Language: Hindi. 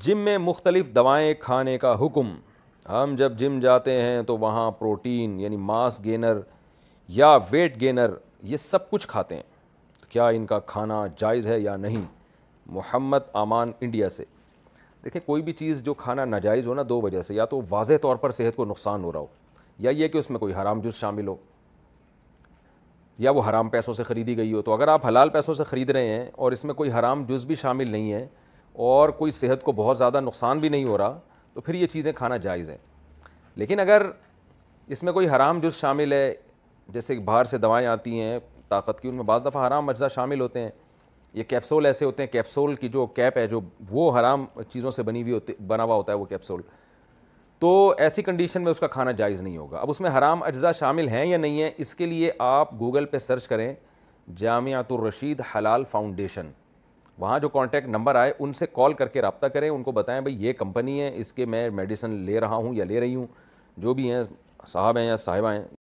जिम में मुख्तलिफ़ दवाएँ खाने का हुक्म हम जब जिम जाते हैं तो वहाँ प्रोटीन यानी मास गेनर या वेट गेनर ये सब कुछ खाते हैं तो क्या इनका खाना जायज़ है या नहीं मोहम्मद आमान इंडिया से देखें कोई भी चीज़ जो खाना नाजायज़ हो ना दो वजह से या तो वाज तौर पर सेहत को नुकसान हो रहा हो या ये कि उसमें कोई हराम जुज शामिल हो या वो हराम पैसों से ख़रीदी गई हो तो अगर आप हलाल पैसों से ख़रीद रहे हैं और इसमें कोई हराम जुज भी शामिल नहीं है और कोई सेहत को बहुत ज़्यादा नुकसान भी नहीं हो रहा तो फिर ये चीज़ें खाना जायज़ है लेकिन अगर इसमें कोई हराम जुज शामिल है जैसे बाहर से दवाएँ आती हैं ताकत की उनमें बज़ दफ़ा हराम अज्जा शामिल होते हैं ये कैप्सूल ऐसे होते हैं कैप्सूल की जो कैप है जो वो हराम चीज़ों से बनी हुई होती बना हुआ होता है वो कैप्सूल तो ऐसी कंडीशन में उसका खाना जायज़ नहीं होगा अब उसमें हराम अज्जा शामिल हैं या नहीं है इसके लिए आप गूगल पर सर्च करें जामियातुर रशीद हलाल फाउंडेशन वहाँ जो कॉन्टैक्ट नंबर आए उनसे कॉल करके रबता करें उनको बताएं भाई ये कंपनी है इसके मैं मेडिसन ले रहा हूँ या ले रही हूँ जो भी हैं साहब हैं या साहिबा हैं